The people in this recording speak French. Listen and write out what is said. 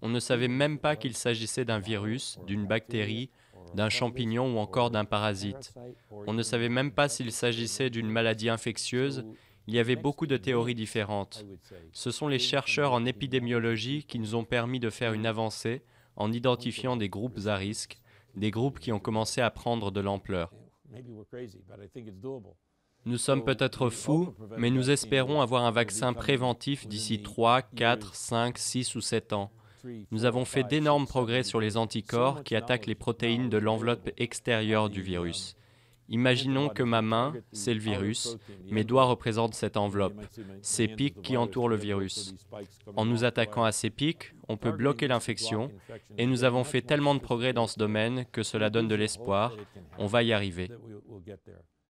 On ne savait même pas qu'il s'agissait d'un virus, d'une bactérie, d'un champignon ou encore d'un parasite. On ne savait même pas s'il s'agissait d'une maladie infectieuse. Il y avait beaucoup de théories différentes. Ce sont les chercheurs en épidémiologie qui nous ont permis de faire une avancée en identifiant des groupes à risque, des groupes qui ont commencé à prendre de l'ampleur. Nous sommes peut-être fous, mais nous espérons avoir un vaccin préventif d'ici 3, 4, 5, 6 ou 7 ans. Nous avons fait d'énormes progrès sur les anticorps qui attaquent les protéines de l'enveloppe extérieure du virus. Imaginons que ma main, c'est le virus, mes doigts représentent cette enveloppe, ces pics qui entourent le virus. En nous attaquant à ces pics, on peut bloquer l'infection, et nous avons fait tellement de progrès dans ce domaine que cela donne de l'espoir, on va y arriver.